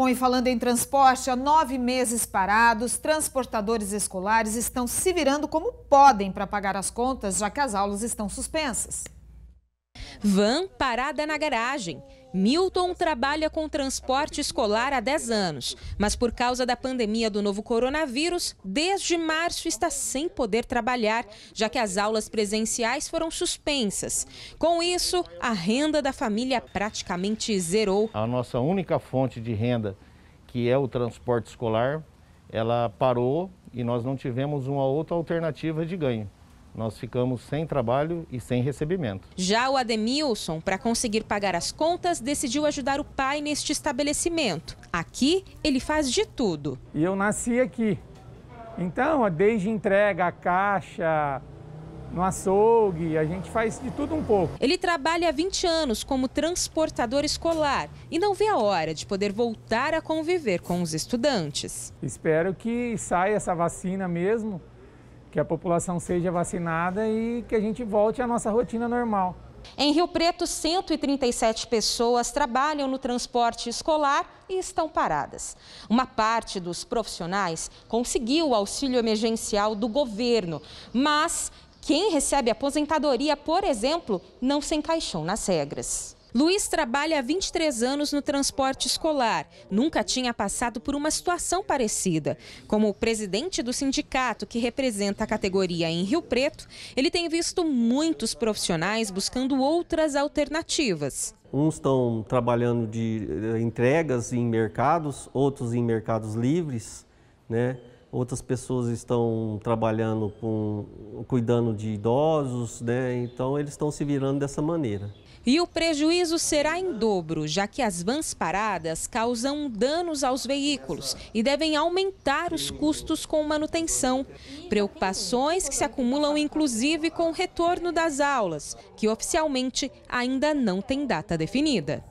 Bom, e falando em transporte, há nove meses parados, transportadores escolares estão se virando como podem para pagar as contas, já que as aulas estão suspensas. Van parada na garagem. Milton trabalha com transporte escolar há 10 anos, mas por causa da pandemia do novo coronavírus, desde março está sem poder trabalhar, já que as aulas presenciais foram suspensas. Com isso, a renda da família praticamente zerou. A nossa única fonte de renda, que é o transporte escolar, ela parou e nós não tivemos uma outra alternativa de ganho nós ficamos sem trabalho e sem recebimento. Já o Ademilson, para conseguir pagar as contas, decidiu ajudar o pai neste estabelecimento. Aqui, ele faz de tudo. E eu nasci aqui. Então, desde entrega a caixa, no açougue, a gente faz de tudo um pouco. Ele trabalha há 20 anos como transportador escolar e não vê a hora de poder voltar a conviver com os estudantes. Espero que saia essa vacina mesmo que a população seja vacinada e que a gente volte à nossa rotina normal. Em Rio Preto, 137 pessoas trabalham no transporte escolar e estão paradas. Uma parte dos profissionais conseguiu o auxílio emergencial do governo, mas quem recebe aposentadoria, por exemplo, não se encaixou nas regras. Luiz trabalha há 23 anos no transporte escolar. Nunca tinha passado por uma situação parecida. Como presidente do sindicato que representa a categoria em Rio Preto, ele tem visto muitos profissionais buscando outras alternativas. Uns estão trabalhando de eh, entregas em mercados, outros em mercados livres, né? outras pessoas estão trabalhando com cuidando de idosos, né? Então eles estão se virando dessa maneira. E o prejuízo será em dobro, já que as vans paradas causam danos aos veículos e devem aumentar os custos com manutenção. Preocupações que se acumulam inclusive com o retorno das aulas, que oficialmente ainda não tem data definida.